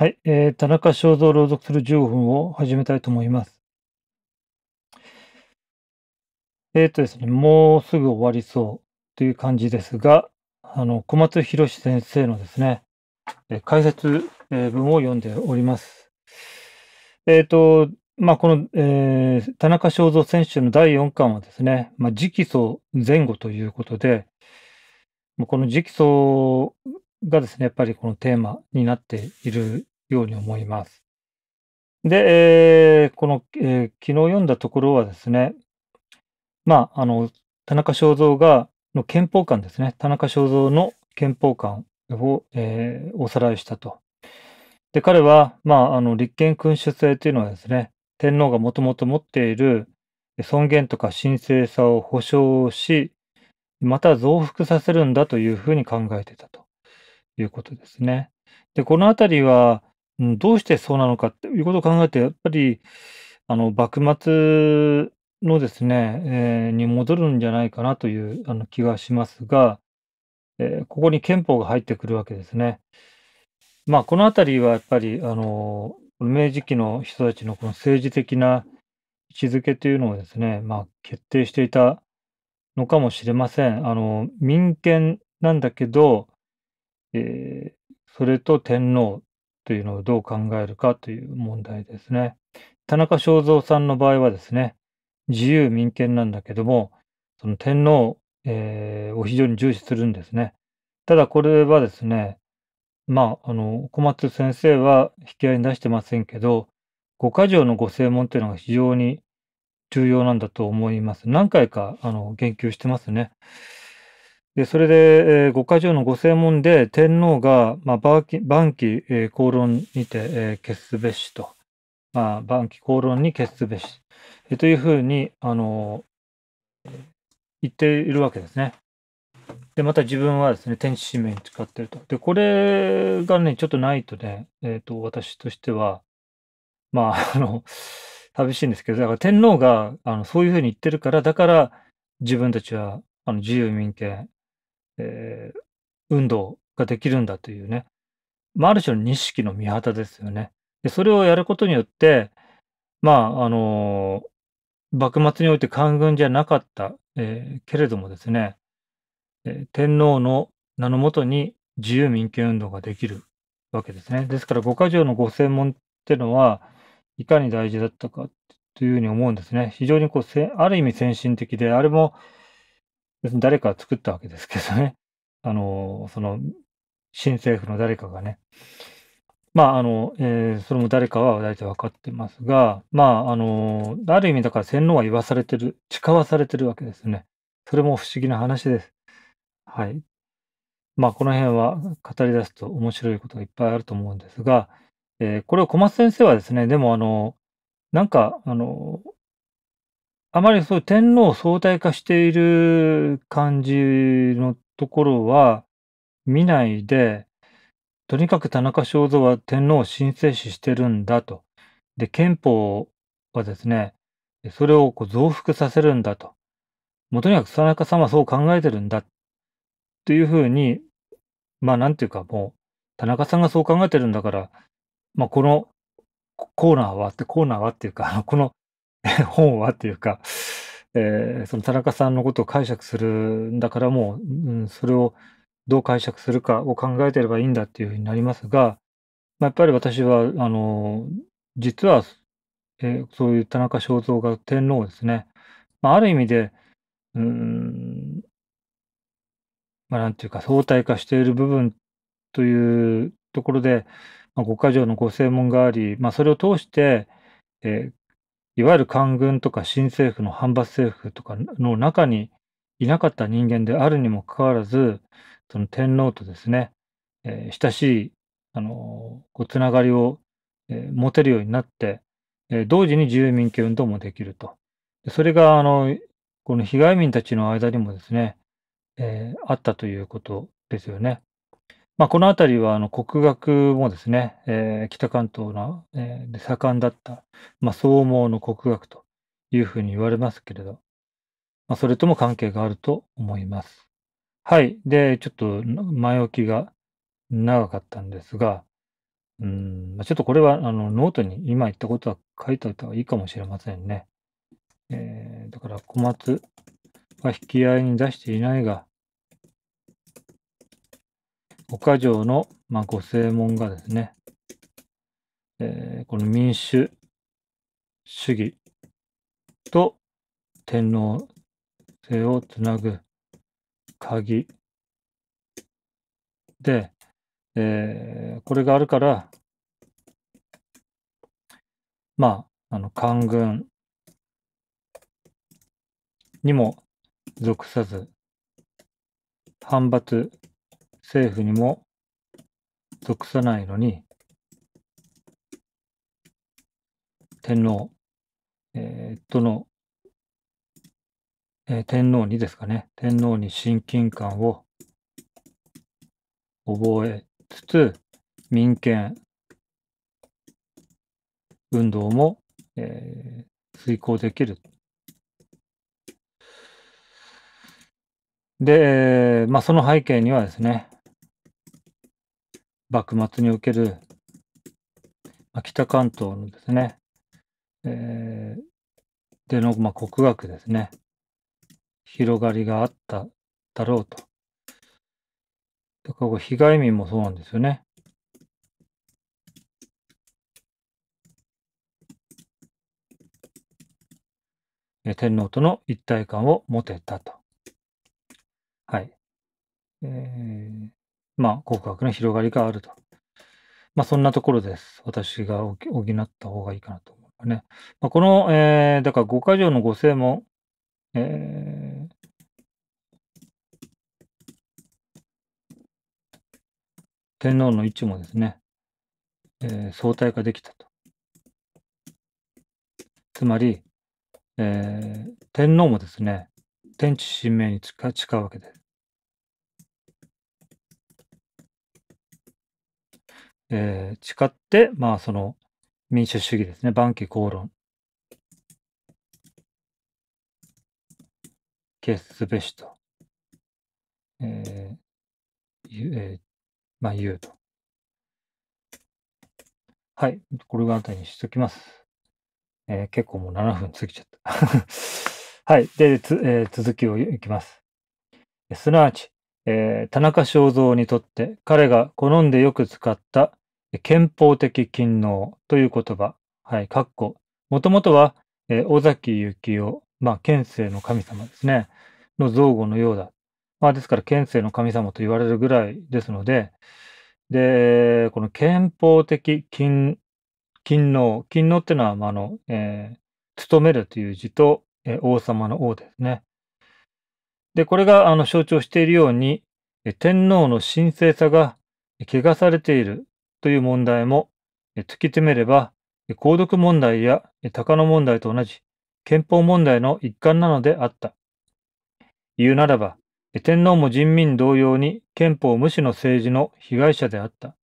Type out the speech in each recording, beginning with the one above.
はい、えー、田中正造朗読する15分を始めたいと思います。えっ、ー、とですね、もうすぐ終わりそうという感じですが、あの、小松博先生のですね、え解説、え文を読んでおります。えっ、ー、と、まあ、この、えー、田中正造選手の第4巻はですね、まあ、直訴前後ということで、この直訴がですね、やっぱりこのテーマになっているように思います。で、えー、この、えー、昨日読んだところはですね、まあ、あの、田中正造が、の憲法官ですね、田中正造の憲法官を、えー、おさらいしたと。で、彼は、まあ、あの、立憲君主制というのはですね、天皇がもともと持っている尊厳とか神聖さを保障し、また増幅させるんだというふうに考えてたということですね。で、このあたりは、うん、どうしてそうなのかということを考えて、やっぱり、あの、幕末のですね、えーに戻るんじゃないかなというあの気がしますが、えーここに憲法が入ってくるわけですね。まあ、このあたりはやっぱり、あの、明治期の人たちのこの政治的な位置づけというのをですね、まあ、決定していたのかもしれません。あの、民権なんだけど、えーそれと天皇というのをどう考えるかという問題ですね。田中正造さんの場合はですね、自由民権なんだけども、その天皇、えー、を非常に重視するんですね。ただこれはですね、まあ、あの、小松先生は引き合いに出してませんけど、五箇条のご正門というのが非常に重要なんだと思います。何回か、あの、言及してますね。で、それで、えー、5条のご正門で天皇が、まあ、晩期、えー、公論にて、えー、決すべしと、まあ、晩期公論に決すべし、えー、というふうに、あのー、言っているわけですね。で、また自分はですね、天地使命に使ってると。で、これがね、ちょっとないとね、えっ、ー、と、私としては、まあ、あの、寂しいんですけど、だから天皇があのそういうふうに言ってるから、だから自分たちはあの自由民権えー、運動ができるんだというね、まあ、ある種の錦の御旗ですよね。でそれをやることによって、まあ、あの幕末において官軍じゃなかった、えー、けれどもですね、えー、天皇の名のもとに自由民権運動ができるわけですね。ですから五箇条のご専門ってのはいかに大事だったかというふうに思うんですね。非常にこうある意味先進的で、あれも別に誰かが作ったわけですけどね。あの、その、新政府の誰かがね。まあ、あの、えー、それも誰かは大体分かってますが、まあ、あの、ある意味だから洗脳は言わされてる、誓わされてるわけですね。それも不思議な話です。はい。まあ、この辺は語り出すと面白いことがいっぱいあると思うんですが、えー、これを小松先生はですね、でもあの、なんか、あの、あまりそう天皇を相対化している感じのところは見ないで、とにかく田中正造は天皇を神聖視してるんだと。で、憲法はですね、それをこう増幅させるんだと。もとにかく田中さんはそう考えてるんだ。というふうに、まあなんていうかもう、田中さんがそう考えてるんだから、まあこのコーナーはって、コーナーはっていうか、この 本はっていうか、えー、その田中さんのことを解釈するんだからもう、うん、それをどう解釈するかを考えてればいいんだっていうふうになりますが、まあ、やっぱり私はあの実は、えー、そういう田中正造が天皇ですね、まあ、ある意味でうんまあ、なんていうか相対化している部分というところで、まあ、条のご専門があり、まあ、それを通して、えー、いわゆる官軍とか新政府の反発政府とかの中にいなかった人間であるにもかかわらず、その天皇とですね、えー、親しい、あのこうつながりを、えー、持てるようになって、えー、同時に自由民権運動もできると。それが、あの、この被害民たちの間にもですね、えあったということですよね。まあ、この辺りはあの国学もですね、えー、北関東の、えー、盛んだった、まあ、総毛の国学というふうに言われますけれど、まあ、それとも関係があると思います。はい。で、ちょっと前置きが長かったんですが、うん、ちょっとこれはあのノートに今言ったことは書いておいた方がいいかもしれませんね。えー、だから小松は引き合いに出していないが、岡城の、まあ、ご正門がですね、えー、この民主主義と天皇制をつなぐ鍵で、えー、これがあるから、まあ、あの、官軍にも属さず、反発政府にも属さないのに、天皇、えー、との、えー、天皇にですかね、天皇に親近感を覚えつつ、民権運動も、えー、遂行できる。で、まあ、その背景にはですね、幕末における、まあ、北関東のですね、えー、での、まあ、国学ですね、広がりがあっただろうと。だから、被害民もそうなんですよね。天皇との一体感を持てたと。はい。えー、まあ、告白の広がりがあると。まあ、そんなところです。私が補った方がいいかなと思うね。まあ、この、えー、だから5か条の5正も、えー天皇の位置もですね、えー、相対化できたと。つまり、えー、天皇もですね、天地神明に近いわけです。えー、誓って、まあ、その民主主義ですね、晩期公論、決すべしと、えーえー、まあ、言うと。はい、これあらいにしときます。えー、結構もう7分過ぎちゃった。はい、で、つえー、続きをいきます。すなわち、えー、田中正造にとって彼が好んでよく使った憲法的勤能という言葉、はい、かっこ。もともとは、えー、尾崎幸雄、まあ、県政の神様ですね、の造語のようだ。まあ、ですから、県政の神様と言われるぐらいですので、で、この憲法的勤、勤能、勤能っていうのは、まあ、あの、えー、務めるという字と、えー、王様の王ですね。で、これが、あの、象徴しているように、天皇の神聖さが、汚されているという問題も突き詰めれば、購読問題や高野問題と同じ憲法問題の一環なのであった。言うならば、天皇も人民同様に憲法無視の政治の被害者であった。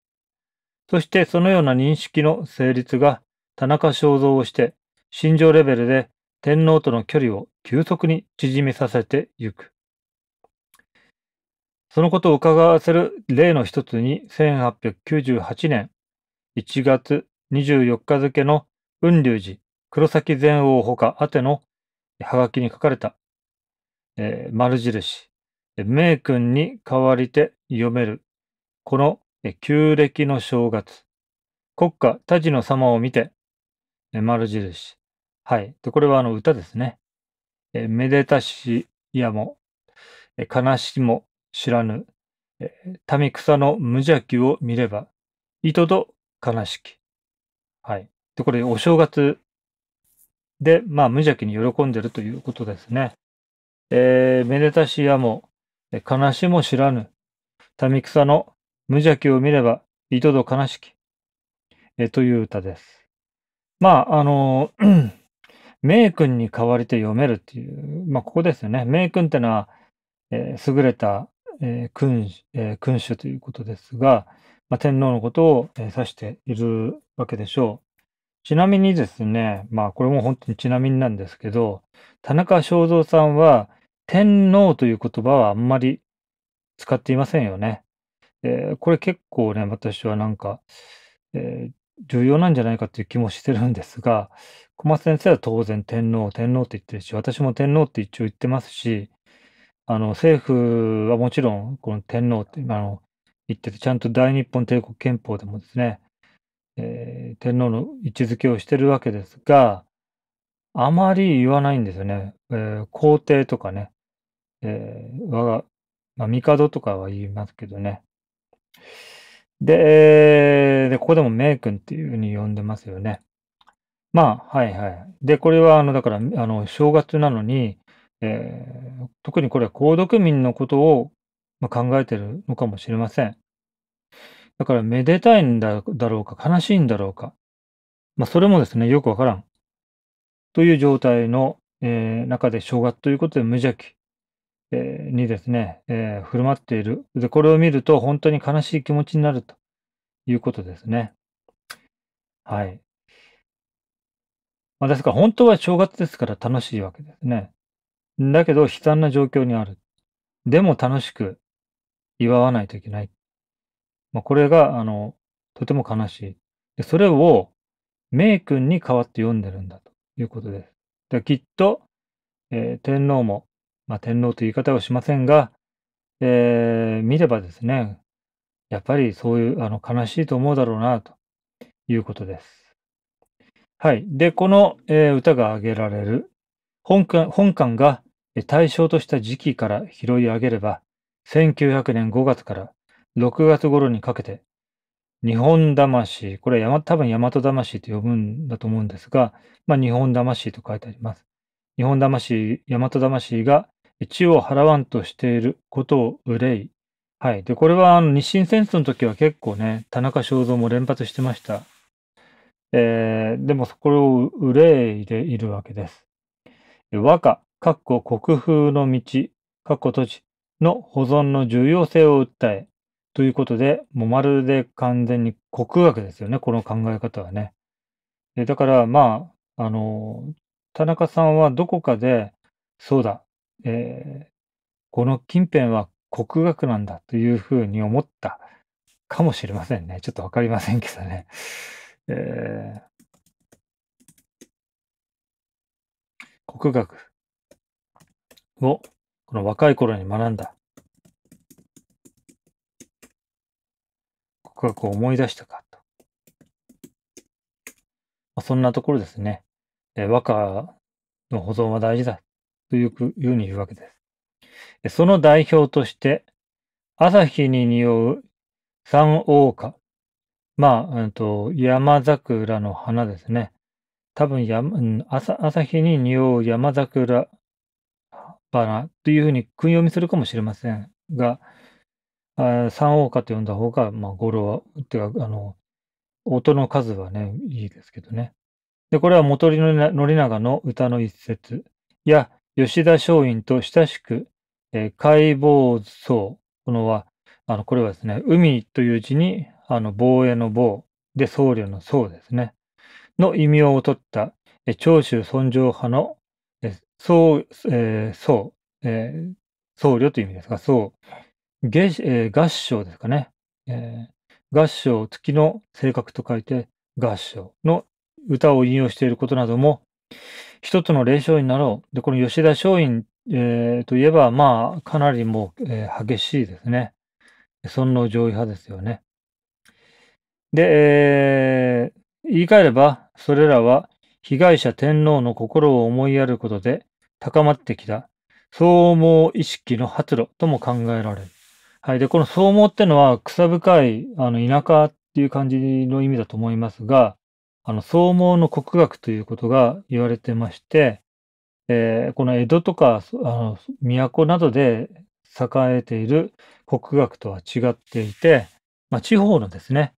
そしてそのような認識の成立が田中正造をして、心情レベルで天皇との距離を急速に縮めさせてゆく。そのことを伺わせる例の一つに、1898年1月24日付の雲龍寺黒崎前王ほか宛てのはがきに書かれた、えー、丸印、名君に代わりて読める、この旧暦の正月、国家田治の様を見て、丸印。はい。で、これはあの歌ですね。えめでたしやも、悲しも、知らぬ。民草の無邪気を見れば、糸と悲しき。はい。で、これお正月で、まあ無邪気に喜んでるということですね。えー、めでたしやも、悲しも知らぬ。民草の無邪気を見れば、糸と悲しき。えという歌です。まあ、あの、名君に代わりて読めるっていう、まあ、ここですよね。名君ってのは、えー、優れたえー、君,、えー、君主ということですが、まあ、天皇のことを、えー、指しているわけでしょう。ちなみにですね、まあこれも本当にちなみになんですけど、田中正造さんは天皇という言葉はあんまり使っていませんよね。えー、これ結構ね、私はなんか、えー、重要なんじゃないかという気もしてるんですが、小松先生は当然天皇、天皇って言ってるし、私も天皇って一応言ってますし、あの、政府はもちろん、この天皇って、今の、言ってて、ちゃんと大日本帝国憲法でもですね、えー、天皇の位置づけをしてるわけですが、あまり言わないんですよね。えー、皇帝とかね、えー、我が、まあ、帝とかは言いますけどね。で、でここでも名君っていうふうに呼んでますよね。まあ、はいはい。で、これは、あの、だから、あの、正月なのに、えー、特にこれは読民のことを考えてるのかもしれません。だから、めでたいんだろうか、悲しいんだろうか。まあ、それもですね、よくわからん。という状態の、えー、中で正月ということで無邪気、えー、にですね、えー、振る舞っている。で、これを見ると本当に悲しい気持ちになるということですね。はい。まあ、ですから、本当は正月ですから楽しいわけですね。だけど悲惨な状況にある。でも楽しく祝わないといけない。まあ、これが、あの、とても悲しい。でそれを、名君に代わって読んでるんだということです。できっと、えー、天皇も、まあ、天皇という言い方をしませんが、えー、見ればですね、やっぱりそういうあの悲しいと思うだろうなということです。はい。で、この、えー、歌が挙げられる本館本館が対象とした時期から拾い上げれば、1900年5月から6月頃にかけて、日本魂、これは多分大和魂と呼ぶんだと思うんですが、まあ、日本魂と書いてあります。日本魂、大和魂が地を払わんとしていることを憂い。はい。で、これはあの日清戦争の時は結構ね、田中正造も連発してました。えー、でも、これを憂いでいるわけです。和歌、国風の道、かっ閉じの保存の重要性を訴え、ということで、もうまるで完全に国学ですよね、この考え方はね。でだから、まあ、あの、田中さんはどこかで、そうだ、えー、この近辺は国学なんだというふうに思ったかもしれませんね。ちょっとわかりませんけどね。えー、国学。を、この若い頃に学んだ。がこう思い出したかと。まあ、そんなところですね。え和歌の保存は大事だというふうに言うわけです。その代表として、朝日に匂う三王花。まあ、うんと、山桜の花ですね。多分朝朝日に匂う山桜なというふうに訓読みするかもしれませんが、あ三王歌と呼んだ方が、まあ、語呂は、っていうか、あの、音の数はね、いいですけどね。で、これは元りの長の歌の一節や、吉田松陰と親しく、えー、解剖僧。このは、あの、これはですね、海という字に、あの、防衛の防で僧侶の僧ですね、の異名を取った、長州尊上派の僧、えー、僧、えー、僧侶という意味ですが、僧、下えー、合唱ですかね。えー、合唱、月の性格と書いて合唱の歌を引用していることなども、一つの霊障になろう。で、この吉田松陰、えー、といえば、まあ、かなりもう、えー、激しいですね。尊皇上位派ですよね。で、えー、言い換えれば、それらは被害者天皇の心を思いやることで、高まってきた、総合意識の発露とも考えられる。はい。で、この総合ってのは、草深い、あの、田舎っていう感じの意味だと思いますが、あの、総合の国学ということが言われてまして、えー、この江戸とか、あの、都などで栄えている国学とは違っていて、まあ、地方のですね、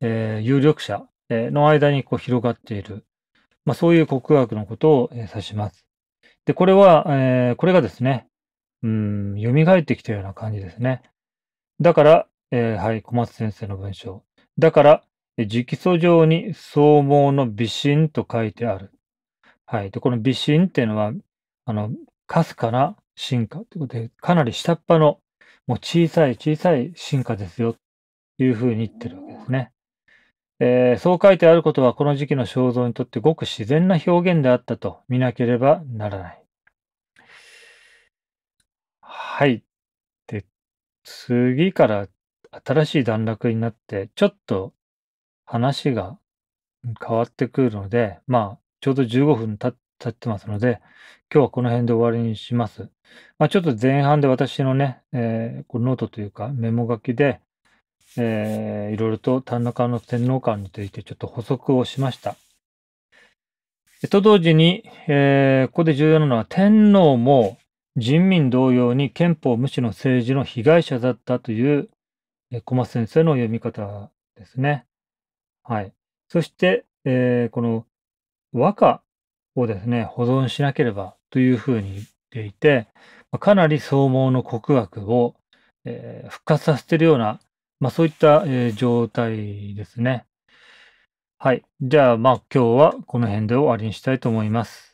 えー、有力者の間にこう広がっている、まあ、そういう国学のことを指します。で、これは、えー、これがですね、うん、蘇ってきたような感じですね。だから、えー、はい、小松先生の文章。だから、直訴状に相網の微神と書いてある。はい。で、この微神っていうのは、あの、かすかな進化ということで、かなり下っ端の、もう小さい小さい進化ですよ、というふうに言ってるわけですね。えー、そう書いてあることはこの時期の肖像にとってごく自然な表現であったと見なければならない。はい。で、次から新しい段落になって、ちょっと話が変わってくるので、まあ、ちょうど15分経ってますので、今日はこの辺で終わりにします。まあ、ちょっと前半で私のね、えー、このノートというかメモ書きで、えー、いろいろと田中の天皇観についてちょっと補足をしました。と同時に、えー、ここで重要なのは天皇も人民同様に憲法無視の政治の被害者だったという、えー、小松先生の読み方ですね。はい。そして、えー、この和歌をですね、保存しなければというふうに言っていて、かなり総猛の国学を、えー、復活させているようなまあ、そういった、えー、状態ですね。はい。じゃあ、まあ今日はこの辺で終わりにしたいと思います。